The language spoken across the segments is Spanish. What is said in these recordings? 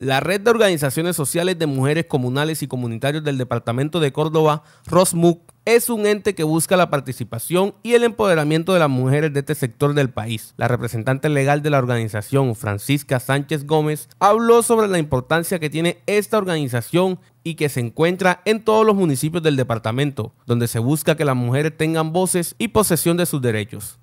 La red de organizaciones sociales de mujeres comunales y comunitarios del Departamento de Córdoba, ROSMUC, es un ente que busca la participación y el empoderamiento de las mujeres de este sector del país. La representante legal de la organización, Francisca Sánchez Gómez, habló sobre la importancia que tiene esta organización y que se encuentra en todos los municipios del departamento, donde se busca que las mujeres tengan voces y posesión de sus derechos.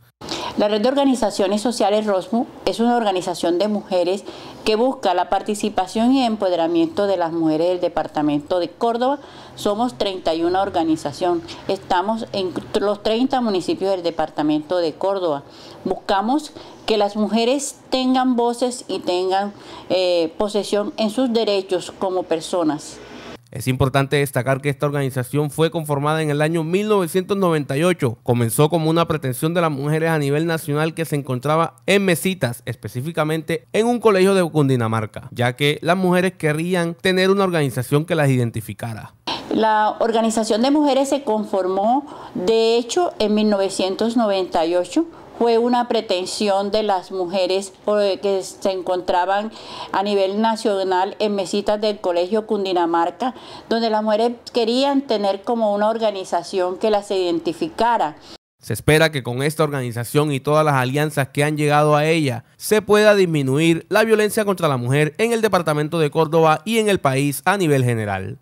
La red de organizaciones sociales ROSMU es una organización de mujeres que busca la participación y empoderamiento de las mujeres del departamento de Córdoba. Somos 31 organización, estamos en los 30 municipios del departamento de Córdoba. Buscamos que las mujeres tengan voces y tengan eh, posesión en sus derechos como personas. Es importante destacar que esta organización fue conformada en el año 1998. Comenzó como una pretensión de las mujeres a nivel nacional que se encontraba en mesitas, específicamente en un colegio de Cundinamarca, ya que las mujeres querrían tener una organización que las identificara. La organización de mujeres se conformó, de hecho, en 1998 fue una pretensión de las mujeres eh, que se encontraban a nivel nacional en mesitas del Colegio Cundinamarca, donde las mujeres querían tener como una organización que las identificara. Se espera que con esta organización y todas las alianzas que han llegado a ella se pueda disminuir la violencia contra la mujer en el departamento de Córdoba y en el país a nivel general.